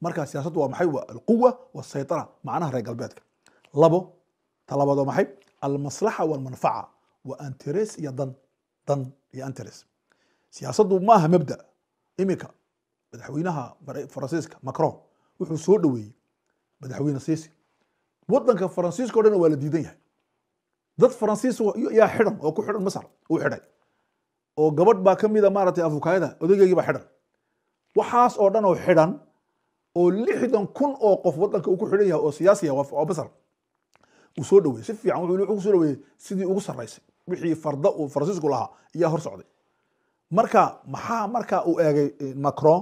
marka siyaasaddu waa maxay alquwa wasaytara macnaha reer galbeedka labo talabaad waa maxay almaslaxa walmanfaca waa anteres iyo dan dan iyo anteres siyaasaddu maaha mabda iminka madaxweynaha faransiiska macron wuxuu soo dhoweeyey madaxweyne siisi waddanka faransiiska o dhan waa la diidan yahay dad faransiis yaa xidhan oo ku xidhan masar uu xidhay oo gabadh baa ka mida ah maaragtay afukaayada odaygeygii baa xidhan waxaas oo dhan oo xidhan oo lixdan kun oo qof wadanka uu ku xidhan yahay oo siyaasiya ah, oo basar uu soo dhaweeyey si fiican wuxuu dhaweeyey sidii ugu sarraysay wixii farda uu faransiisku lahaa ayaa hor socday marka maxaa marka uu eegay eh, macron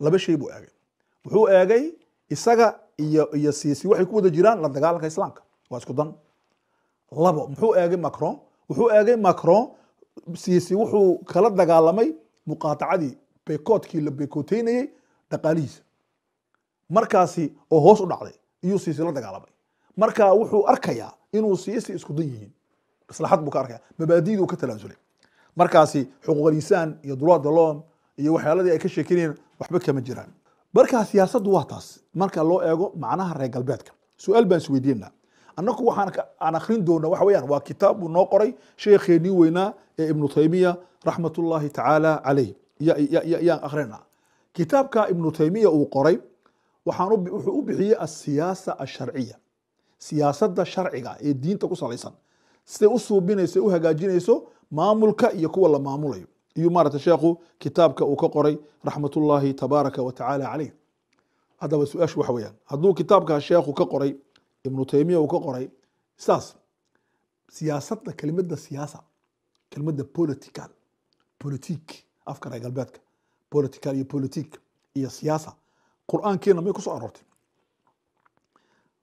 laba shay buu eegay wuxuu eegay isaga iyo iyo siisi waxay ku wada jiraan la dagaalanka islaamka waa isku dan labo muxuu eegay macron wuxuu eegay macron siisi wuxuu kala dagaalamay muqaatacadii bekoodkii la bekooteynayey dhaqaalihiisa markaasi oo hoos u dhacday iyuu siisi la dagaalamay marka wuxuu arkayaa inuu siisi isku dan yihiin maslaxad buu ka arkaya mabaadidu ka talaasulay markaasi xuquuqalisaan iyo dulaada loon iyo waxyaaladii ay ka sheekinayeen waxba kama jiraan marka siyaasaddu waa taas marka loo eego macnaha reer galbeedka su-aal baan isweydiinaa annagu waxaan aan akrin doonaa waxa weyaan waa kitaabbuu noo qoray sheekheenii weynaa ee ibnu taymiya raxmatullaahi tacaala caleyh yayaan akrinaa kitaabka ibnu taymiya uu qoray wuxuu u bixiyey asiyaasa asharciya siyaasadda sharciga ee diinta ku salaysan siday u suubinayso u hagaajinayso maamulka iyo kuwa la maamulayo iyuu maarata sheekhu kitaabka uu ka qoray raxmatullaahi tabaaraka wa caleyh haddaba su-aashu waxa weeyaan hadduu kitaabka sheekhu ka qoray ibnu taymiya uu ka qoray saas siyaasadda kelimadda siyaasa kelimadda political politik afka reer galbeedka political iyo politik iyo siyaasa qur-aankiina may kusoo aroortay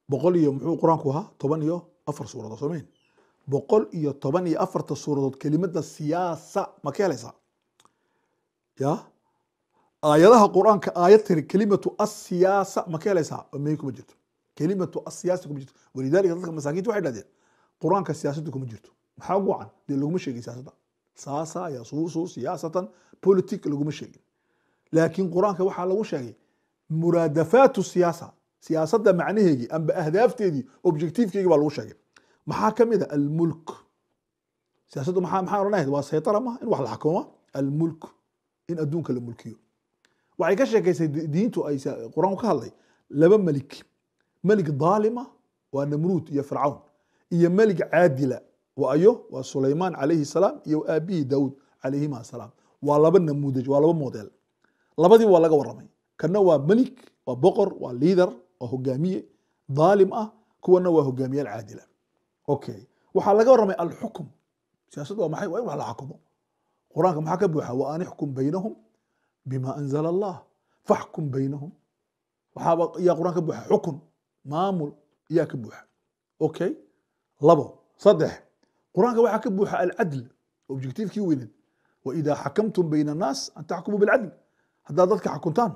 boqol iyo muxuu qur-aanku ahaa toban iyo afar suuradood soomayn boqol iyo toban iyo afarta suuradood kelimada siyaasa ma ka helaysaa ya aayadaha qur-aanka aayad tiri kelimatu asiyaasa ma ka helaysaa may kuma jirto kelimatu asiyaasa kuma jirto walidaalika dadka masaakiinta waxay dhahdeen qur-aanka siyaasadda kuma jirto maxaa wacan dee laguma sheegin siyaasadda saasa yasuusu siyaasatan politic laguma sheegin laakiin qur-aanka waxaa lagu sheegay muraadafaatu siyaasa siyaasadda macnaheedii amba ahdaafteedii objectivekeygi baa lagu sheegay maxaa ka mid a almulk siyaasaddu maa maxaan odhanahayd waa saytara ma in wax la xakumo almulk in adduunka la mulkiyo waxay ka sheekaysay diintu ay qur-aanku ka hadlay laba melik melig daalima waa namruud iyo fircawn iyo melig caadila waa ayo waa sulaymaan calayhi salaam iyo aabihii daawuud calayhima asalaam waa laba namuudaj waa laba modeel labadii waa laga waramay kana waa malik waa boqor waa liader waa hogaamiye daalim ah kuwana waa hogaamiyaal caadila okay waxaa laga warramay alxukm siyaasaddu waa maxay waa in wax la xakumo qur-aanka maxaa ka buuxa wa an ixkum baynahum bima anzala allah faxkum baynahum waxaaba yaa qur-aan ka buuxa xukun maamul yaa ka buuxa okay labo saddex qur-aanka waxaa ka buuxa alcadl objectivekii weynen waidaa xakamtum bayna annaas an taxkumuu bilcadl haddaad dadka xakuntaan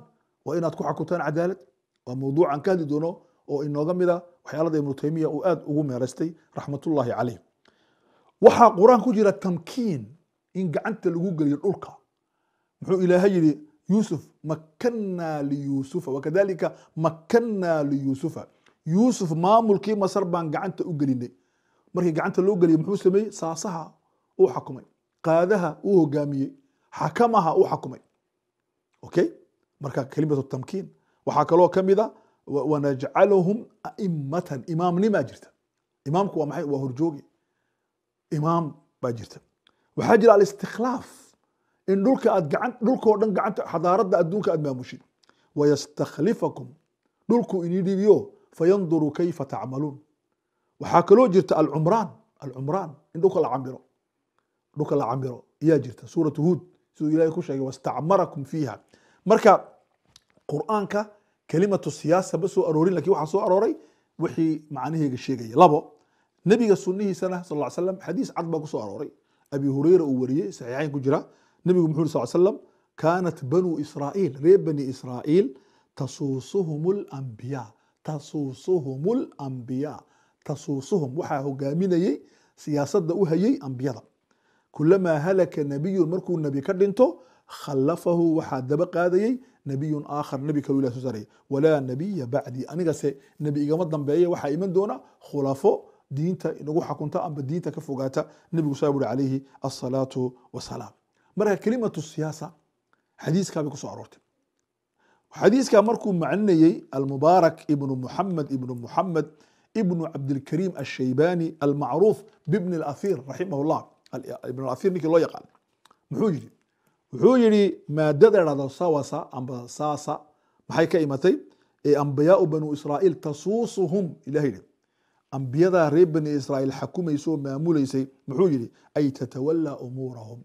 waa inaad ku xakutaan cadaalad waa mawduuc aan ka hadli doono oo inooga mida ah waxyaalada ibnu taymiya uu aad ugu meeraystay raxmatullaahi calayh waxaa qur-aan ku jira tamkiin in gacanta lagu geliyo dhulka muxuu ilaahay yidhi yuusuf makanaa liyuusufa wakadalika makanaa liyuusufa yuusuf maamulkii masar baan gacanta u gelinay markii gacanta loo geliyay muxuu sameeyey saasaha uu xakumay qaadaha uu hogaamiyey xakamaha uu xakumay okay marka kelimatu tamkiin waxaa kaloo ka mid a wanajcaluhum aimatan imaamnimaa jirta imaamku waa maxay waa horjoogi imaam baa jirta waxaa jira alistikhlaaf in dhulka aad gacan dhulkao dhan gacanta xadaaradda adduunka aad maamushid wayastakhlifakum dhulku inii dhibiyo fayanduru kayfa tacmaluun waxaa kaloo jirta alcumraan alcumraan in dhulka la camiro dhulka la camiro ayaa jirta suuratu huud siduu ilaahay ku sheegay wastacmarakum fiiha marka qur-aanka kelimatu siyaasa ma soo aroorin lakin waxaa soo arooray wixii macnaheega sheegaya labo nebiga sunihiisana sal ly slam xadiis cad baa kusoo arooray abi hureyra uu wariyey saxiixayn ku jira nebigu muxu uri sal slam kaanat banuu israa'iil reer bani israa'iil tasuusuhum lanbiyaa tasuusuhum lanbiyaa tasuusuhum waxaa hogaaminayey siyaasadda u hayey ambiyada kulamaa halaka nabiyun markuu nebi ka dhinto khallafahu waxaa daba qaadayey nabiyun aakhar nebi kaluu ilahi soo saaraya walaa nebiya bacdii anigase nebi igama dambeeya waxaa iman doona khulafo diinta inagu xakunta amba diinta ka fogaata nebigu saa buuri calayhi asalaatu wasalaam marka kelimatu siyaasa xadiiskaa bay kusoo aroortay xadiiska markuu macninayey almubaarak ibnu muxamed ibnu muxamed ibnu cabdilkariim ashaybaani almacruuf bibni alahiir raximah ibn alahiir ninkii loo yaqaan muxuu yidhi wuxuu yirhi maadada dhado sawasa amba saasa maxay ka imatay ambiyaau banuu israaiil tasuusuhum ilah yihi ambiyadaa reer bani israaiil xakumaysaoo maamulaysay muxuu yihi ay tatawalaa umuurahum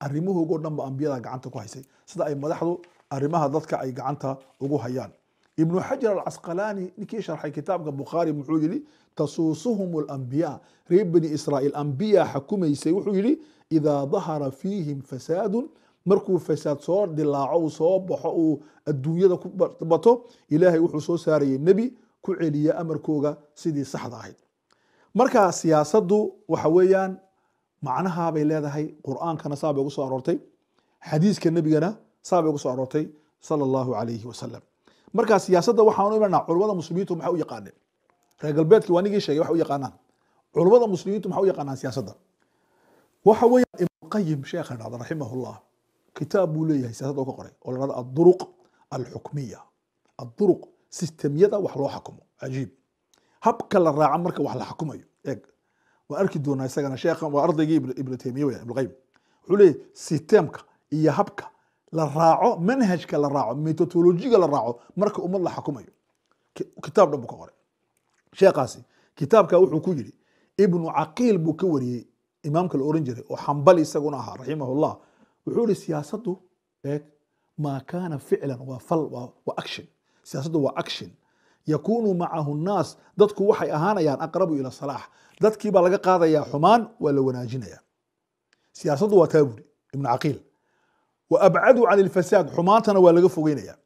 arrimahoogoo dhan ambiyadaa gacanta ku haysay sida ay madaxdu arrimaha dadka ay gacanta ugu hayaan ibnu xajar alcasqalaani ninkii sharxay kitaabka bukhaari muxuu yihi tasuusuhum alambiyaa reer bani israaiil ambiyaa xakumaysay wuxuu yihi idaa dahara fiihim fasaadun markuu fasaad soo dhilaaco soo baxo uu adduunyada ku bato ilaahay wuxuu soo saarayay nebi ku celiya amarkooga sidii saxda ahayd marka siyaasaddu waxa weeyaan macnahaabay leedahay qur-aankana saabay ugu soo aroortay xadiiska nebigana saabay ugu soo aroortay sala allahu calayhi wasalam marka siyaasadda waxaanu imanaa culimada muslimiintu maxay u yaqaaneen reer galbeedki waa nigii sheegay wax u yaqaanaan culimada muslimiintu maxay u yaqaanaan siyaasadda waxa weeyaan ibnu qayim sheekha dhahda raximahullah kitaab buu leeyahay siyaasad ka qoray oo lahahda aduruq alxukmiya aduruq sistemyada wax loo xakumo cajiib habka la raaca marka wax la xakumayo eeg waan arki doonaa isagana sheekha waa ardaygii ibnu taymiya weya ibnu wuxuu leeyahay sistemka iyo habka la raaco manhajka la raaco metodolojiga la raaco marka ummad la xakumayo kitaab dhan buu ka qoray sheekhaasi kitaabka wuxuu ku yidhi ibnu caqiil buu ka wariyey imaamka la oran jiray oo xambali isaguna ahaa raximahullah wuxuu i siyaasadu eeg eh, maa kaana ficlan waa fal waa action siyaasadu waa action yakuunu macahu nnaas dadku waxay ahaanayaan aqrabu ila salaax dadkii baa laga qaadayaa xumaan waa la wanaajinaya siyaasaddu waa taa buri ibnu caqiil wa abcadu can ilfasaad xumaantana waa laga fogeynaya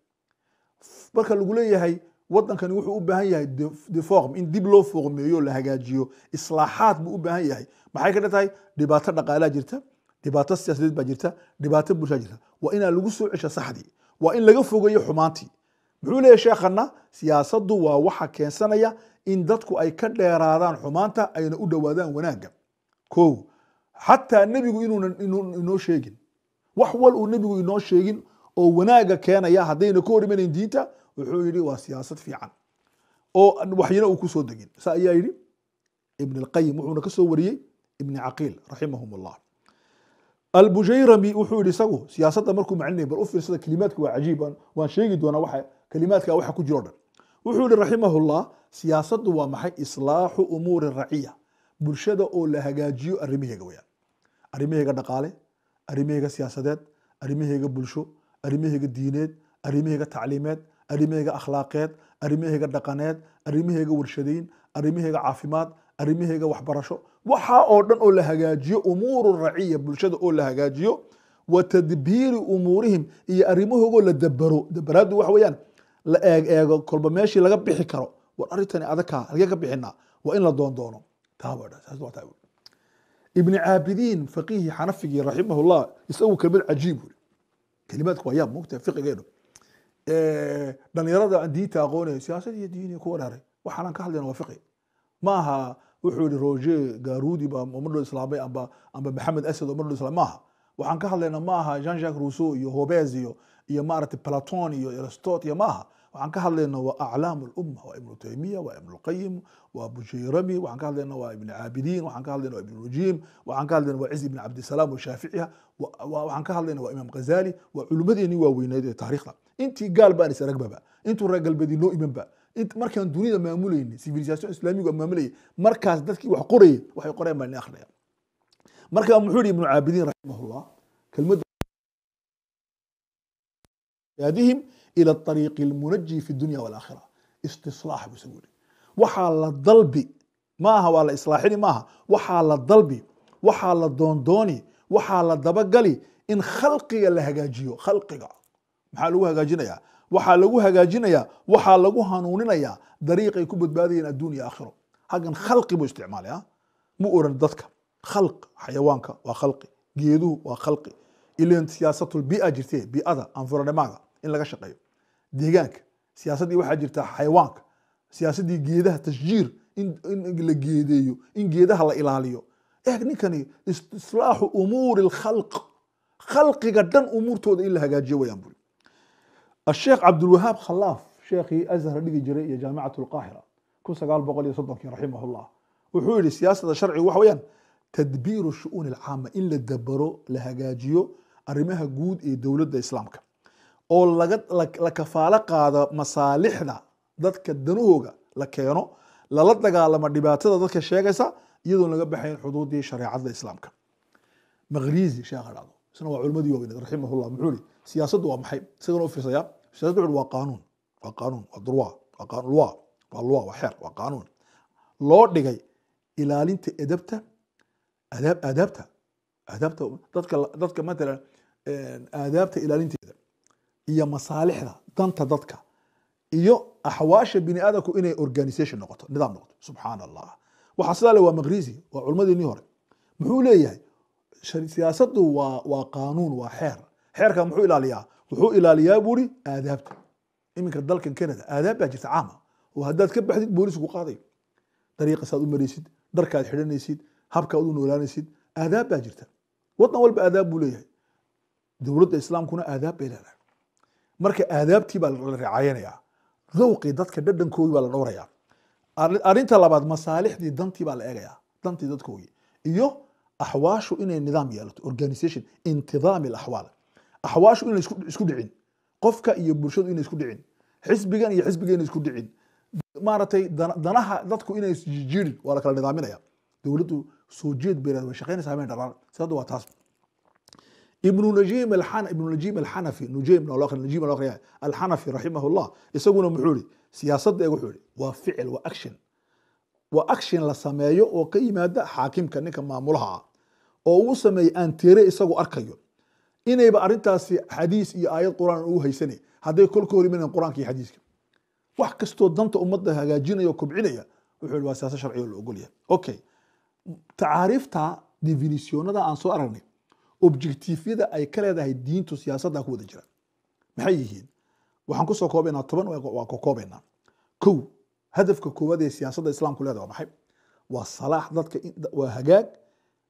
marka lagu leeyahay wadankani wuxuu u baahan yahay deform in dib loo foqmeeyo la hagaajiyo islaaxaad buu u baahan yahay maxay ka dhan tahay dhibaato dhaqaalaa jirta dhibaato siyaasadeed baa jirta dhibaato bulshaa jirta waa inaan lagu soo cesha saxdii waa in laga fogeeyo xumaantii muxuu leeyahy sheekhana siyaasaddu waa waxa keensanaya in dadku ay ka dheeraadaan xumaanta ayna u dhowaadaan wanaagga ko xataa nebigu inuunan inoo sheegin wax wal uu nebigu inoo sheegin oo wanaagga keenaya haddayna ka hor imanayn diinta wuxuu yidhi waa siyaasad fiican oo waxyina uu ku degin sa ayaa yidhi ibn wuxuuna ka wariyey ibni caqiil raximahum allah albujayrami wuxuu yihi isagu siyaasadda markuu macalinaya bal u kelimaadka waa cajiib waan sheegi doonaa waxa kelimaadka waxa ku jiro dhan wuxuu yihi raximahullah siyaasaddu waa maxay islaaxu umuuri raciya bulshada oo la hagaajiyo arrimaheega weyaan arrimaheyga dhaqaale arrimaheyga siyaasadeed arrimaheyga bulsho arrimaheyga diineed arrimaheyga tacliimeed arrimaheyga akhlaaqeed arrimaheyga dhaqaneed arrimaheyga warshadeyn arrimaheyga caafimaad arrimaheyga waxbarasho waxaa oo dhan oo la hagaajiyo umuuru raciya bulshada oo la hagaajiyo wa tadbiiri umuurihim iyo arrimahoogoo la dabaro dabaraaddu waxa weeyaan la eeg eego kolba meeshii laga bixi karo war arrintani adagkaa halkee ka bixinaa waa in la doondoono ibni caabidiin faqiihii xanafigii raximahullah isagu kelimad cajiib uri kelimaadku waa yaab moogtahay fiqigeenu dhalinyarada diinta aqoonaya siyaasad iyo ku wareeray waxaan ka hadlayna waa fiqi ma aha wuxuu yihi roger garudi oo madhow islaamay amba maxamed asad oo madhow maaha waxaan ka hadlaynaa ma jean jacques rousseau iyo hobes iyo iyo maaragtay platon iyo aristot iyo maaha waxaan ka hadlaynaa waa aclaam alumma waa ibnu taymiya waa ibnulqayim waa bushayrami waxaan ka hadlaynaa waa ibn caabidiin waxaan ka hadlaynaa waa ibn nujiim waxaan ka hadlaynaa waa ciz ibn cabdisalaam oo shaaficiha waxaan ka hadlaynaa waa imaam ghazali waa culimmadeenii waaweyneyd ee taariikhda intii gaal baan is aragbaba intuu reer galbeedii noo imanba markaan dunida maamulayni civilisation islaamigu maamulaya markaas dadkii wax qorayay waxay qoreen baa ni akhriyaan muxuu yihi ibnu caabidiin raximahullah kelmadadihim ila ariiqi almunaji fi dunya walaakhira istislaax buu isagu yihi waxaa la dalbi maaha waa la islaaxini maaha waxaa la dalbi waxaa la doondooni waxaa la dabagali in khalqiga la hagaajiyo khalqiga maxaa lagu hagaajinayaa waxaa lagu hagaajinayaa waxaa lagu hanuuninayaa dariiqay ku badbaadayeen adduun aakhiro haggan khalqi buu isticmaalaya ah. mu oran dadka khalq xayawaanka waa khalqi geeduhu waa khalqi ilan siyaasatlbi'a jirtee bi'ada anfuranimaaga in laga shaqeeyo deegaanka siyaasaddii waxaa jirta xayawaanka siyaasaddii geedaha tashjiir in la geedeeyo in geedaha la ilaaliyo eeg ninkani islaaxu umuuri alkhalq khalqiga dhan umuurtooda in la hagaajiyo wayaan buri asheekh cabdulwahaab khalaaf sheekhii ashar dhigi jiray iyo jaamicat lqaahira kun sagaal boqol iyo soddonkii raximahullah wuxuu yihi siyaasada sharcigu waxa weyaan tadbiiru shu alcaama in la dabaro la hagaajiyo arrimaha guud ee dowladda islaamka oo la kafaalo qaado masaalixda dadka danahooga la keeno lala dagaalamo dhibaatada dadka sheegaysa iyadoon laga baxayn xuduudii shareecada islaamka maqrizi sheekha dhacdo isna waa culimadii waaweyneed raximahullah muxuu yihi siyaasaddu waa maxay isagan u siyaasad dhuxul waa qaanuun waa qaanuun waa durwaa waa waa luwaa waa xeer waa qaanuun loo dhigay ilaalinta edabta adaab aadaabta aadaabta dadka dadka matalan aadaabta ilaalinteeda iyo masaalixda danta dadka iyo axwaasha bini aadamku inay organisation noqoto nidaam noqoto subxaana allah waxaa sidaa le waa maqrisi waa culmadeennii hore muxuu leeyahay siyaasadu waa waa qaanuun waa xeer xeerka muxuu ilaaliyaa wuxuu ilaaliyaa buri aadaabta iminka dalkan canada aadaab baa jirta caama oo haddaad ka baxdid boolisku qaadayo dariiqasaad u maraysid dharkaad xidhanaysid habkaad u noolaanaysid aadaab baa jirta wadan walba aadaab buu leeyahay dowladda islaamkuna aadaab bay leedahay marka aadaabtii baa la raacayanaya dawqii dadka dhadhankoodii baa la dhowraya arinta labaad masaalixdii dantii baa la eegaya dantii dadkoodii iyo axwaashu inay nidaam yeelato organisation intidaami alaxwaal axwaashu inaan isku dhicin qofka iyo bulshadu inay isku dhicin xisbigan iyo xisbigeena isku dhicin maaragtay danaha dadku inay jijirin waa la kala nidaaminaya dowladdu soo jeed beerad way shaqaynaysaa habeen dhalaan sidadda waa taas ibnu najim ibnu najim alxanafi nujim najim loo aqriya alxanafi raximahullah isaguna muxuu yihi siyaasadda eeg wuxuu yihi waa ficil waa action waa action la sameeyo oo ka yimaada xaakimka ninka maamulaha ah oo uu sameeyey aan teere isagu arkayo inayba arintaasi xadiis iyo aayad quraan u haysanay hadday kolka hor yimaadeen quraanka iyo xadiiska wax kastoo danta ummadda hagaajinaya oo kobcinaya wuxuu waa siyaasa sharciga la ogol okay tacaariifta definitionada aan soo aragnay objektiifyada ay ka leedahay diintu siyaasadda ku wada jira maxay yihiin waxaan kusoo koobaynaa toban waa ka koobaynaa kow hadafka koowaad ee siyaasadda islaamku leeda waa maxay waa salaax dadka waa hagaag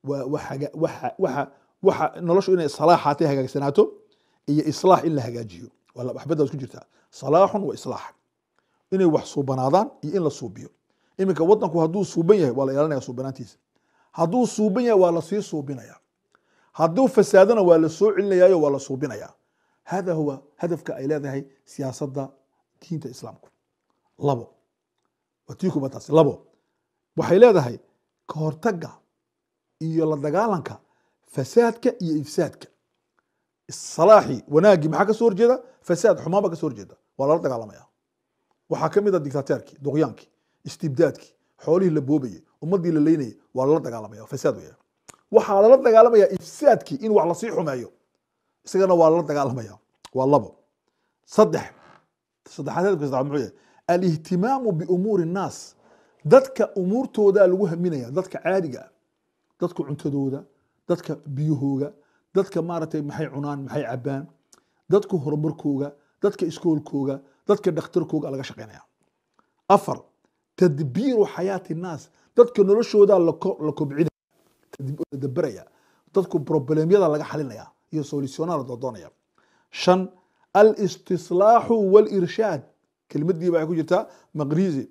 waa waxa waxa noloshu inay salaaxaatay hagaagsanaato iyo islaax in la hagaajiyo waa waxbadda isku jirtaa salaaxun wa islaaxan inay wax suubanaadaan iyo in la suubiyo iminka wadanku hadduu suuban yahay waa la ilaalinaya suubanaantiisa hadduu suuban yahay waa lasii suubinaya hadduu fasaadana waa la soo celinayaayo waa la suubinayaa hada huwa hadafka ay leedahay siyaasadda diinta islaamku labo watiikubataas labo waxay leedahay kahortaga iyo la dagaalanka fasaadka iyo ifsaadka isalaaxii wanaagii maxaa kasoo horjeeda fasaad xumaanba kasoo horjeeda waa lala dagaalamaya waxaa ka a ah dictateerkii duqyaankii istibdaadkii xoolihii la boobayey ummadii la leynayay waa lala dagaalamaya fasaad weya waxaa lala dagaalamaya ifsaadkii in wax lasii xumeeyo isagana waa lala dagaalamaya waa labo saddex saddexaad yahay alihtimaamu biumuuri nnaas dadka umuurtoodaa lagu haminaya dadka caadiga ah dadka cuntadooda dadka biyahooga dadka maaragtay maxay cunaan maxay cabaan dadka horumarkooga dadka iskoolkooga dadka dhakhtarkooga laga shaqaynaya afar tadbiiru xayaati naas dadka noloshooda la kobcinadabaraya dadku problemyada laga xalinaya iyo solutionaal dodoonaya shan alistislaaxu walirshaad kelmadii baa ku jirtaa maqrizi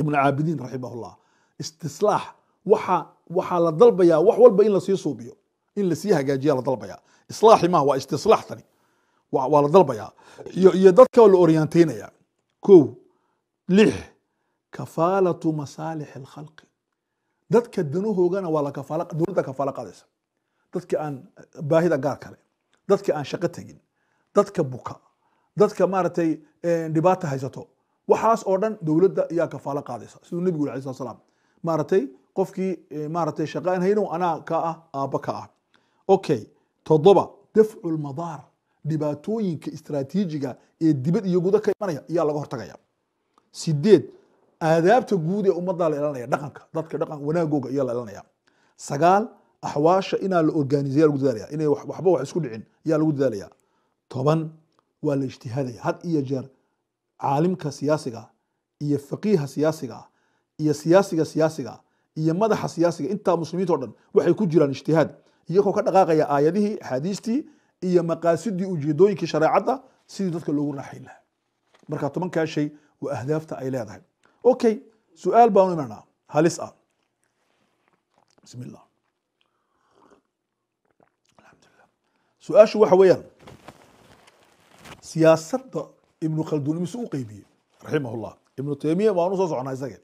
ibnu caabidiin raximahullah istislaax waxa waxaa la dalbayaa wax walba in lasii suubiyo in lasii hagaajiya la dalbayaa islaaxi maaha waa istislaax tani waa la dalbayaa iyo iyo dadka la oryanteynaya ko lix kafaalatu masaalixi alkhalqi dadka danahoogana waa la kafaala dowladda kafaala qaadaysa dadka aan baahida gaar kale dadka aan shaqo tegin dadka buka dadka maaragtay eh, dhibaata haysato waxaas oo dhan dowladda ayaa kafaalo qaadaysa siduu nebigu yiri alai slat slaam maaragtay qofkii maaratay shaqaan hayno anaa ka ah aabba ka ah okay toddoba dafcu lmadaar dhibaatooyinka istaraatiijiga ee dibad iyo gudo ka imanaya ayaa laga hortagaya sideed aadaabta guud ee ummaddaa la ilanaya dhaqanka dadka dhaqan wanaagooga ayaa la ilanaya sagaal axwaasha inaa la organizay ayaa lagu dadaalaya inay waxba wax isku dhicin ayaa lagu dadaalaya toban waa la ijtihaadaya had iyo jeer caalimka siyaasiga iyo faqiiha siyaasiga iyo siyaasiga siyaasiga iyo madaxa siyaasiga intaa muslimiinto dhan waxay ku jiraan ijtihaad iyagoo ka dhaqaaqaya aayadihii axaadiistii iyo maqaasidii ujeedooyinkii shareecadda sidii dadka loogu raaxayn lahaa marka tobankaa shay waa ahdaafta ay leedahay okay su-aal baanu imanaa halis ah bismi su-aashu waxa weeyaan siyaasadda ibnu khaldun mise u qeybiyey raximah ibnu taymiya waanu soo soconaa isage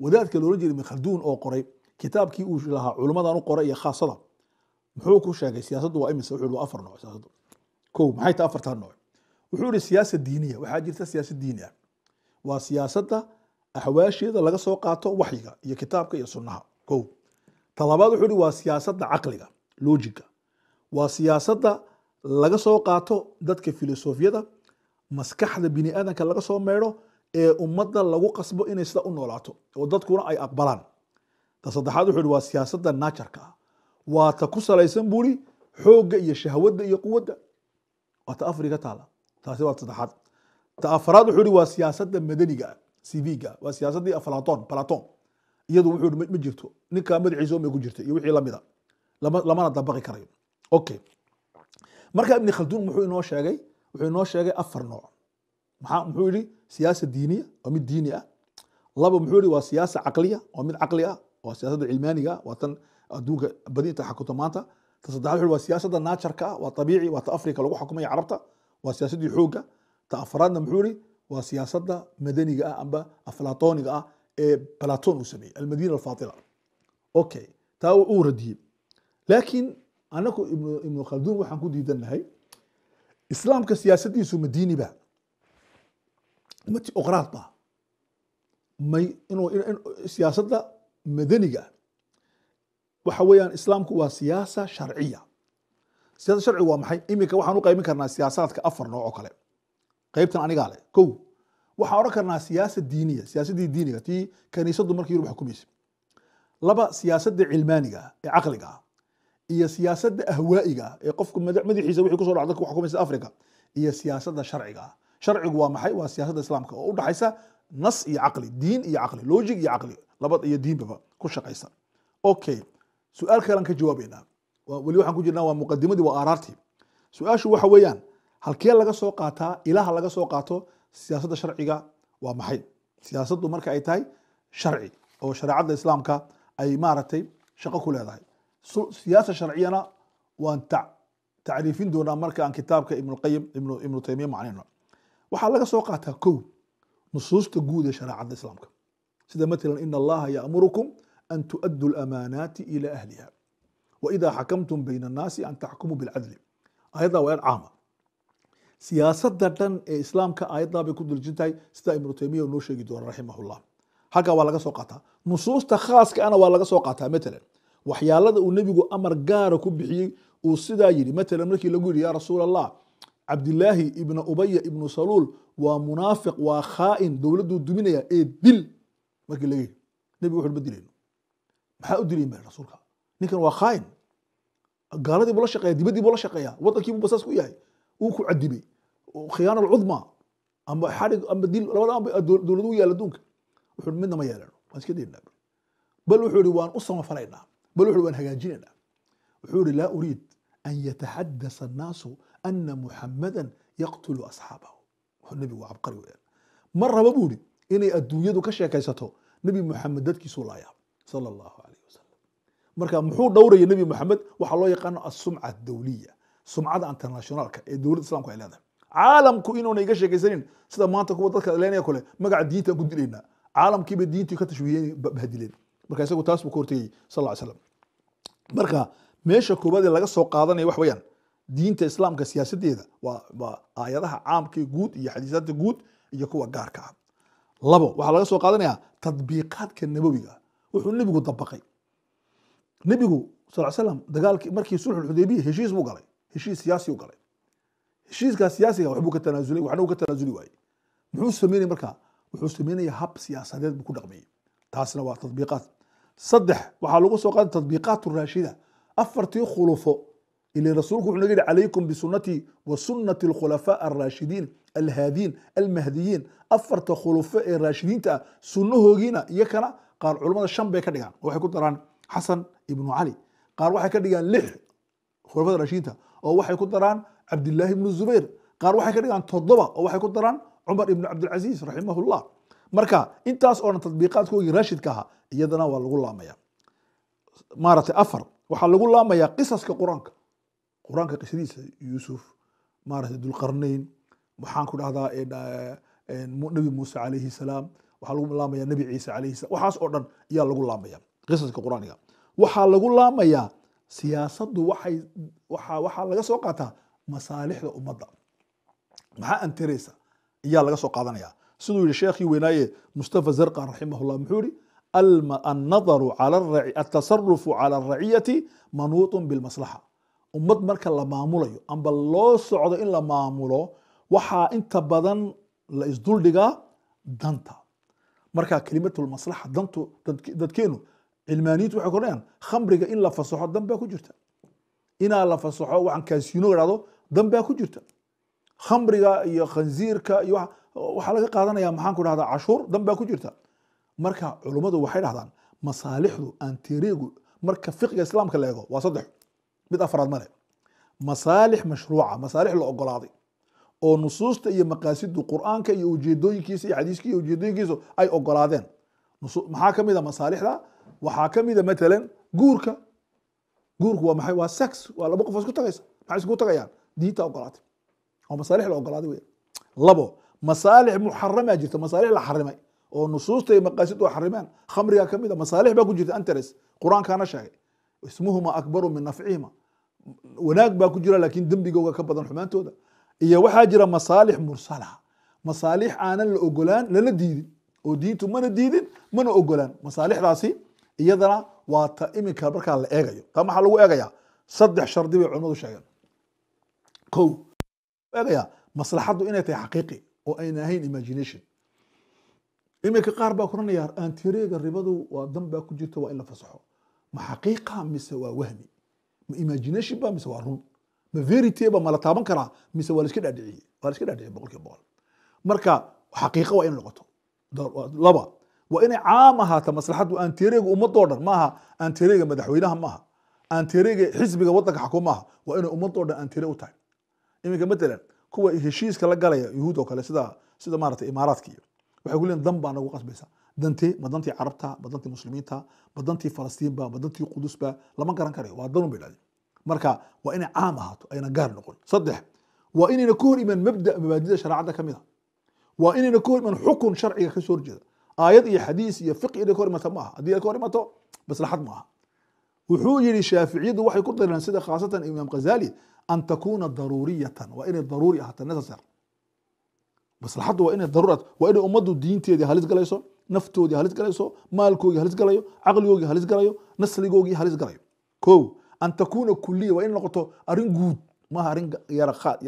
wadaadka loola jeeda ibn oo qoray kitaabkii uu lahaa culummadan u qoray iyo khaasada muxuu ku sheegay siyaasaddu waa imise wuxuu waa afar nooc siyaasaddu kow maxay tahay afartaa nooc wuxuu ihi siyaasad diiniya waxaa jirta siyaasad diini ah waa siyaasadda axwaasheeda laga soo qaato waxyiga iyo kitaabka iyo sunnaha kow talabaad wuxuu ihi waa siyaasadda caqliga logiga waa siyaasadda laga soo qaato dadka filosofiyada maskaxda bini aadanka laga soo meedho ee ummadda lagu qasbo inay sida u noolaato oo dadkuna ay aqbalaan ta saddexaad wuxuu ihi waa siyaasadda naajarka ah. waa ta ku salaysan buuri xoogga iyo shahwadda iyo quwadda waa ta afriga taala taasi waa saddexaad ta afaraad wuxuu ihi waa siyaasadda madaniga ah waa siyaasaddii aflaton platon iyadu wuxuu ihi ma jirto ninka madaxiisa umay ku jirta iyo wixii lamid a lama lamana dabaqi karayo okay marka ibni khalduun muxuu inoo sheegay wuxuu inoo sheegay afar nooc muxuu yihi siyaasa diiniya oo mid diini ah laba muxuu yihi waa siyaasa caqliya oo mid caqli ah waa siyaasadda cilmaaniga ah waa tan adduunka badi inta xakunto maanta ta saddexaad wuxuu waa siyaasadda naajarka ah waa tabiici waa ta afrika lagu xukumayo carabta waa siyaasaddii xoogga ta afraadna muxuu yihi waa siyaasadda madaniga ah amba aflatoniga ah ee platon uu sameeyey almadina alfatila okay taa uu radiyey laakiin anaku ibnu khaldun waxaan ku diidan lahay islaamka siyaasadiisu madiiniba ummati oqraad ba may siyaasadda madaniga waxa weeyaan islaamku waa siyaasa sharciya siyasa sharcigu waa maxay iminka waxaan u qaybin karnaa siyaasaadka afar nooc oo kale qaybtan anigaa leh kow waxaan odhan karnaa siyaasa diiniya siyaasaddii diiniga tii kaniisaddu markii yurub xukumaysa laba siyaasadda cilmaaniga ee caqliga iyo siyaasadda ahwaa'iga ee qofku madaxiisa wixii kusoo dhacda ku xukumaysa africa iyo siyaasadda sharciga sharcigu waa maxay waa siyaasadda islaamka oo u dhaxaysa nas iyo caqli diin iyo caqli logig iyo caqli labad iyo diinbaba ku shaqaysan okay su-aal kalean ka jawaabaynaa weli waxaan ku jirnaa waa muqadimadii waa aaraartii su-aashu waxa weeyaan halkee laga soo qaataa ilaha laga soo qaato siyaasadda sharciga waa maxay siyaasaddu marka ay tahay sharci oo shareecadda islaamka ay maaragtay shaqo ku leedahay siyaasa sharciyana waan tacriifin doonaa marka aan kitaabka ibnulqayim ibnu taymiya macnayno waxaa laga soo qaataa kow nusuusta guud ee shareecadda islaamka sida matalan in allaha yaamurukum an tuaddu lamaanaati ila ahliha waidaa xakamtum bayna annaasi an taxkumuu bilcadli aayaddaa waa aad caama siyaasadda dhan ee islaamka aayaddaa bay ku durjin tahay sidaa ibnu taymiya uu noo sheegi doono raximahullah halkaa waa laga soo qaataa nusuusta khaaska ana waa laga soo qaataa matalan waxyaalada uu nebigu amar gaara ku bixiyey uu sidaa yidhi matalan markii lagu yidhi yaa rasuul allah cabdilaahi ibna ubaya ibnu saluul waa munaafiq waa khaa'in dowladuu duminaya ee dil markii laga yiri wuxu ma dilayno maxaa u dilayn ba rasuulka ninkan waa khaa'in gaaladii buu la shaqeeya dibadii buu la shaqeeyaa wadankii buu basaas ku yahay uu ku cadibay khiyaana alcudma amba xarig amba dil labada amba ah, dowladu yaala adduunka wuxuu midna ma yeelano waan iska daynaa bal wuxuu yihi waan u samafalaynaa bal wuxuu waan hagaajinaynaa wuxuu yihi laa uriid an yataxadasa annaasu ana muxamadan yaqtulu asxaabahu wuxuu nebigu cabqari u eeg ma raba buu idhi inay adduunyadu ka sheekaysato nebi moxamed dadkiisuu laayaabay sala allahu calayh wasalam marka muxuu dhowraya nebi moxamed waxaa loo yaqaano asumca adawliya sumcada internationaalka ee dowladda islamku ay leedahay caalamku inuuna iga sheekaysanin sida maanta kuwa dadka leenaya kole magaca diinta ku dilaynaa caalamkiiba diintii ka tashwiihiyen bahdileen marka isagu taas buu ka hortegay sal ly slam marka meesha koobaadee laga soo qaadanaya wax weeyaan diinta islaamka siyaasadeeda waa aayadaha caamka guud iyo xadiisaadka guud iyo kuwa gaarka ah labo waxaa laga soo qaadanayaa tadbiiqaadka nabowiga wuxuu nebigu dabaqay nebigu sal slam dagaalkii markii sulxulxudaybiya heshiis buu galay heshiis siyaasi u galay heshiiskaas siyaasiga waxbuu ka tanaasulay waxna uu ka tanaasuli waayey muxuu sameynaya markaa wuxuu sameynaya hab siyaasadeed buu ku dhaqmayay taasna waa tadbiiqaad saddex waxaa lagu soo qaada tadbiiqaat raashida afartii khulufo ilan rasuulku wuxuu naga yihi calaykum bisunatii wa sunati alkhulafaa alraashidiin alhaadiin almahdiyiin afarta khulufo ee raashidiinta ah sunnahoogiina iyo kana qaar culimmada shan bay ka dhigaan oo waxay ku daraan xasan ibnu cali qaar waxay ka dhigaan lix khulafada raashidiinta oo waxay ku daraan cabdillaahi ibnu zubayr qaar waxay ka dhigaan toddoba oo waxay ku daraan cumar ibnu cabdilcasiis raximahullah marka intaas oo dhan tadbiiqaadkoogii raashidka ahaa iyadana waa lagu laamaya maaragtay afar waxaa lagu laamayaa qisaska qur-aanka qur-aanka qisadiisa yuusuf maaragtay dulqarnayn waxaan ku dhahdaa eh, eh, nabi muuse calayhi salaam waxaa lagu laamayaa nabi ciise calayhi salam waxaas oo dhan ayaa lagu laamaya qisaska qur-aaniga waxaa lagu laamayaa siyaasaddu waxay waxaa waxaa laga soo qaataa masaalixda ummadda maxaa antereysa ayaa laga soo qaadanayaa siduu yihi sheekhii weynaaye mustafa zarqan raximahullah muxuu yihi النظر على التصرف على الرعية منوط بالمصلحة ummad marka la maamulayo amba loo socdo in la maamulo waxaa inta badan la isduldhigaa danta marka kelimatulmaslaxa dantu dadkeenu cilmaaniyiintu waxay kordhayaan khamriga in la fasaxo dan baa ku jirta inaa la fasaxo waxaan kaasino idhahdo dan baa ku jirta khamriga iyo khansiirka iyo waxaa laga qaadanaya maxaan ku cashuur dan baa ku jirta marka culummadu waxay dhahdaan masaalixdu aan tereegu marka fiqiga islaamka la eego waa saddex mid afraad male masaalix mashruuca masaalix la ogolaaday oo nusuusta iyo maqaasidu qur-aanka iyo ujeedooyinkiisa iyo xadiiska iyo ujeedooyinkiisu ay ogolaadeen maxaa ka mid a ah masaalixda waxaa ka mid ah matalan guurka guurku waa maxay waa sex waa laba qof isku tagaysa maxay isku tagayaan diinta ogolaatay oo masaalix la ogolaaday weeyaan labo masaalix muxaramaa jirta masaalix la xarimay oo nusuusta iyo maqaasidu xarimeen khamriga ka mid a ah, masaalix baa ku jirta interest qur-aankaana sheegay ismuhuma akbaru min nafcihima wanaag baa ku jira laakiin dembigooga ka badan xumaantooda iyo waxaa jira masaalix mursala masaalix aanan la ogolaan lala diidin oo diintu mana diidin mana ogolaan masaalixdaasi iyadana waa ta iminka markaa la eegayo ta maxaa lagu eegayaa saddex shardi bay culimadu sheegeen kow eegayaa maslaxaddu inay tahay xaqiiqi oo ayna ahayn imagination iminka qaar baa kuranaya aantireega ribadu waa dan baa ku jirta waa in la fasaxo ma xaqiiqa mise waa wahmi ma imagination ba mise waa run ma veriteba ma la taaban karaa mise waa laiska dhaadhiciye waa laiska dhaadhiciye boqol kiiba boqol marka xaqiiqa waa inay noqoto laba waa inay caam ahaata maslaxaddu aantereega ummadoo dhan maaha aantereega madaxweynaha maaha aantereega xisbiga waddanka xakum maaha waa inay ummadoo dhan aantere u tahay iminka matalan kuwa heshiiska la galaya yuhuud oo kale sida sida maaragtay imaaraadka iyo waxay ku leeyihin dan baa nagu qasbaysaa danti ma dantii carabta ma dantii muslimiinta ma dantii falastiinba ma dantii qudusba lama garan karayo waa danun bay dhahdeen marka waa inay caam ahaato ayna gaar noqon saddex waa inayna ka hor imaan mabda mabaadida shareecada ka mid a waa inayna ka hor imaan xukun sharciga ka soo horjeeda aayad iyo xadiis iyo fiqi inay ka hor imaata ma aha haddii ay ka hor imaato maslaxad ma aha wuxuu yidhi shaaficiyadu waxay ku dareen sida khaasatan imaam khazali an takuuna daruuriyatan waa inay daruuri ahaato necessary maslaxaddu waa inay daruurat waa inay ummaddu diinteedii halis galayso naftoodii halis galayso maalkoogii halis galayo caqligoogii halis galayo nasligoogii halis galayo ko an takuuna kuliya waa in noqoto arin guud maaha arin yaraad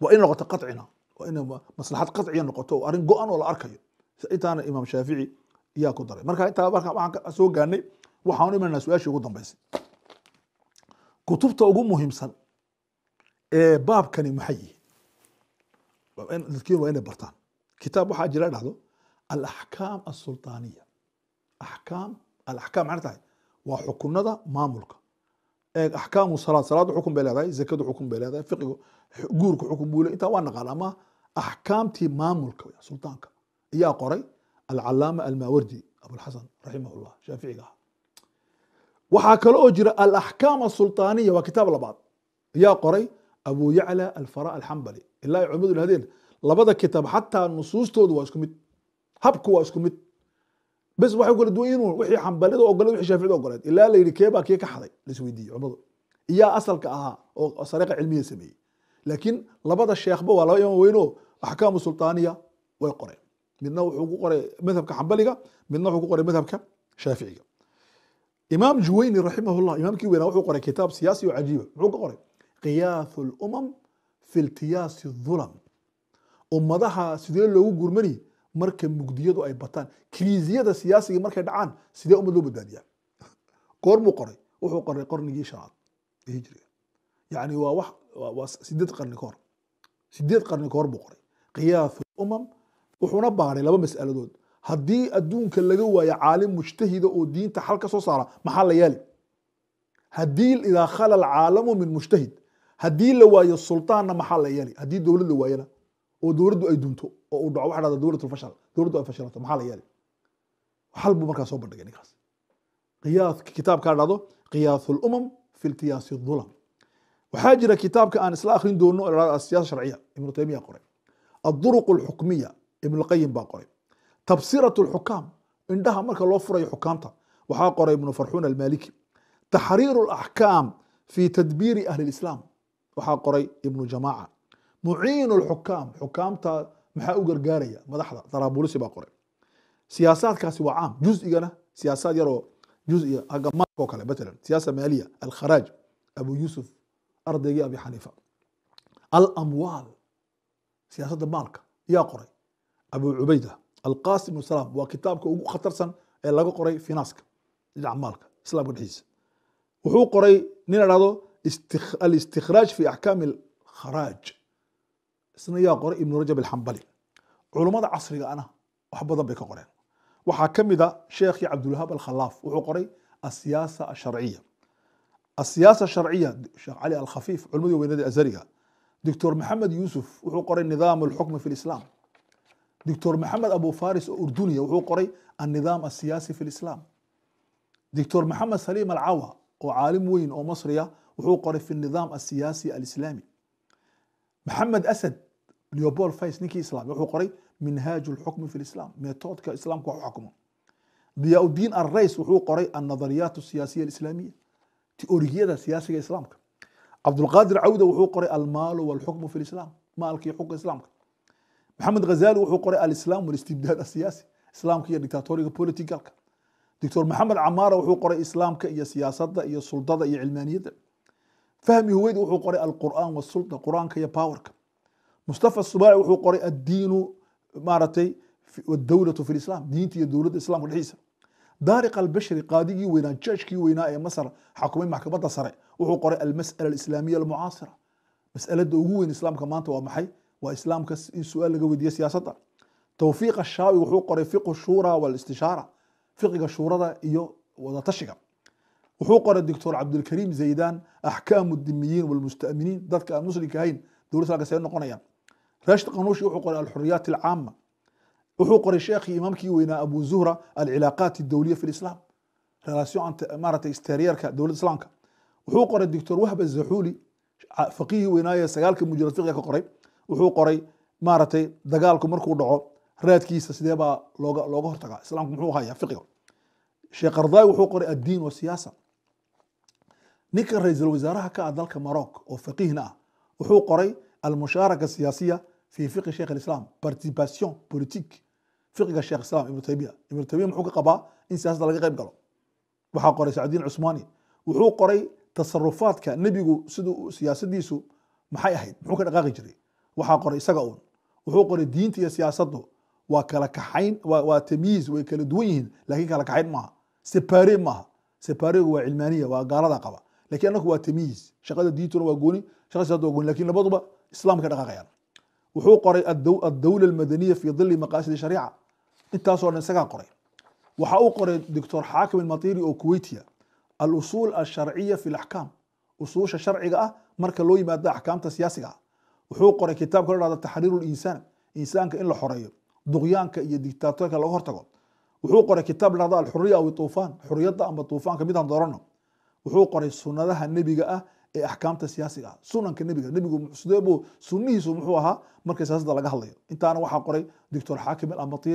waa in noqoto qacina waa maslaxad qaciya noqoto arin go-an oo la arkayo intaana imaam shaafici yaa ku daray marka intaa marka waxaan soo gaanay waxaan imanaa su-aashii ugu dambeysay kutubta ugu muhiimsan ee baabkani maxay yihiin dadkiin waa inay bartaan kitaab waxaa jira dhahdo alaxkaam asultaaniya akaam alaxkaam maxay tahay waa xukunada maamulka eeg axkaamu salaad salaadu xukun bay leedahay zakadu xukun bay leedahay fiqigu guurku xukun buu intaa waa naqaan ama axkaamtii maamulka sultaanka ayaa qoray alcalaama almaawardi abulxasan raximahullah shaaficiga ah waxaa kale oo jira alaxkaam asultaaniya waa kitaab labaad ayaa qoray abu yacla alfara alxambali ilaa ay labada kitaab xataa nusuustoodu waa isku mid habku waa isku mid bes waxay kala duwan inuu wixii xambalidu ogoleed wixii shaaficidu ogoleed ilaa la keebaa kii ka xaday la isweydiiyey iyaa asalka ahaa oo sariiqa cilmiya sameeyey laakiin labada sheekhba waa laba imaam weyn axkaamu sultaaniya way qoreen midna wuxuu ku qoray madhabka xambaliga midna wuxuu ku qoray madhabka shaaficiga imaam juweyni raximahullah imaamkii weynaa wuxuu qoray kitaab siyaasi oo cajiiba muxuu ka qoray qiyaasu lumam fi iltiyaasi dulam ummadaha sidee loogu gurmani marka mugdiyadu ay bataan kiriisiyada siyaasiga markay dhacaan sidee ummad loo badbaadiyaa goormuu qoray wuxuu qoray qarnigii shanaad ee hijriga yacni waa wax sideed qarni kahor sideed qarni kahor buu qoray qiyaasu umam wuxuuna baaray laba mas'aladood haddii adduunka laga waayo caalim mujtahida ah oo diinta xal ka soo saara maxaa la yeeli haddii idaa khala alcaalamu min mujtahid haddii la waayo sultaanna maxaa la yeeli haddii dowlad la waayana oo dowladdu ay dunto oo uu dhaco waxa dhahda dowlatulfashal dowladdu ay fashilato maxaa la yeeli hal markaa soo bandhigay ninkaas qiyaas kitaabkaa dhahdo qiyaasul umam fi iltiyaasi dhulam waxaa jira kitaabka aan isla akrin doono oo sharciya ibnu taymiya qoray adduruq alxukmiya ibnu baa qoray tabsiratu alxukaam indhaha marka loo furayo xukaamta waxaa qoray ibnu farxuun almaliki taxriiru alaxkaam fi tadbiiri ahli lislaam waxaa qoray ibnu jamaaca muciinu alxukaam xukaamta maxaa u gargaaraya madaxda daraabuulisi baa qoray siyaasaadkaasi waa caam juzigana siyaasaad yaroo juziga hagamaadka oo kale matalan siyaasa maaliya alkharaaj abu yuusuf ardaygii abi xaniifa alamwaal siyaasadda maalka yaa qoray abu cubayda alqasim bnu salaam waa kitaabka ugu khatarsan ee laga qoray finaaska dhinaca maalka islaamka dhexdiisa wuxuu qoray nin la alistikhraaj fi axkaami alkharaaj isna yaa qoray ibnu rajab alxambali culummada casriga ana wax badan bay ka qoreen waxaa ka mid a sheekhii cabdulwahaab alkhalaaf wuxuu qoray asiyaasa asharciya asiyaasa asharciya sheekh cali alkhafiif culmadii weynada azariga doctor maxamed yuusuf wuxuu qoray nidaam alxukmi fi lislaam doctor maxamed abu faris oo urduniya wuxuu qoray annidaam asiyaasi fi lislaam doctor maxamed saliim alcawa oo caalim weyn oo masriya wuxuu qoray fi nidaam asiyaasi alislaami maxamed asad leopold vice ninkii islaam wuxuu qoray minhaaju lxukmi fi lislam metoodka islaamku wax u xukumo diyaauddiin wuxuu qoray annadariyaat asiyaasiya alislaamiya teorigiyada siyaasiga islaamka cabdulqaadir cawda wuxuu qoray almaalu walxukmu fi lislaam maalkii xukunka islaamka maxamed ghazali wuxuu qoray alislaam walistibdaad asiyaasi islaamka iyo dictatoriga politicalka doctor maxamed camaara wuxuu qoray islaamka iyo siyaasadda iyo suldada iyo cilmaaniyadda fahmi huweydi wuxuu qoray alqur'aan wasulda qur-aanka iyo powerka mustafa subaaci wuxuu qoray addiinu maaratay dowlatu fi lislam diinta iyo dowladda islamka dhexdiisa daariq albashri qaadigii weynaa jajkii weynaa ee masar xakumay maxkamadda sare wuxuu qoray almas'ala alislaamiya almucaasira mas'aladda ugu weyn islaamka maanta waa maxay waa islaamka in su-aal laga weydiiya siyaasadda towfiiq ashaabi wuxuu qoray fiqu shura walistishaara fiqiga shuurada iyo wadatashiga wuxuu qoray doctor cabdilkariim zaydan axkaamu dimiyiin walmusta'miniin dadka aan muslimka ahayn dowlad islaamka see noqonayaan raashid qanuushi wuxuu qoray alxuriyaat alcaama wuxuu qoray sheekhii imaamkii weynaa abu zuhra alcilaaqaat adowliya fi lislaam relation maaragtay isteeriyarka dowladda islaamka wuxuu qoray doctor wahba zaxuuli faqihii weynaaye sagaalka mujalad fiqiga ka qoray wuxuu qoray maaragtay dagaalku markuu dhaco raadkiisa sidee baa looga looga hortagaa islaamku muxuu hayaa fiqiga sheekh ardaai wuxuu qoray addiin wa siyaasa ninkan ra-iisul wasaaraha ka ah dalka maroc oo faqiihna ah wuxuu qoray almushaaraka siyaasiya fi fiqi sheikh islam participation politique fiqiga sheekh islam ibnu taymiya ibnu taymiya muxuu ka qabaa in siyaasada laga qayb galo waxaa qoray sacdiin cusmaani wuxuu qoray tasarufaadka nebigu siduu siyaasadiisu maxay ahayd muxuu ka dhaqaaqi jiray waxaa qoray isaga uun wuxuu qoray diinta iyo siyaasaddu waa kala kaxayn waa tamyiiz way kala duwan yihiin laakiin kala kaxayn maaha separe maaha separegu waa cilmaaniya waa gaalada qaba lakiin annaku waa tamyiiz shaqada diintuna waa gooni shaqada siyaasadda waa gooni lakiin labaduba islaamka dhaqaaqayaan wuxuu qoray addawla almadaniya fii dili maqaasidi shariica intaasoo dhan isagaa qoray waxa uu qoray doctor xaakim almatiri oo kuweytiya alusuul alsharciya fi laxkaam usuusha sharciga ah marka loo yimaado axkaamta siyaasiga ah wuxuu qoray kitaabka la dhahdo taxriiru linsaan insaanka in la xoreeyo duqyaanka iyo digtaatorka laga hortago wuxuu qoray kitaab la dhahdo alxuriya aw tuufaan xuriyadda ama tuufaanka midaan doorano wuxuu qoray sunnadaha nebiga ah ee axkaamta siyaasiga ah sunanka nebiga nebigu sidee buu sunnihiisu muxuu ahaa markay siyaasada laga hadlayo intaana waxaa qoray doctor xaakim al amatiri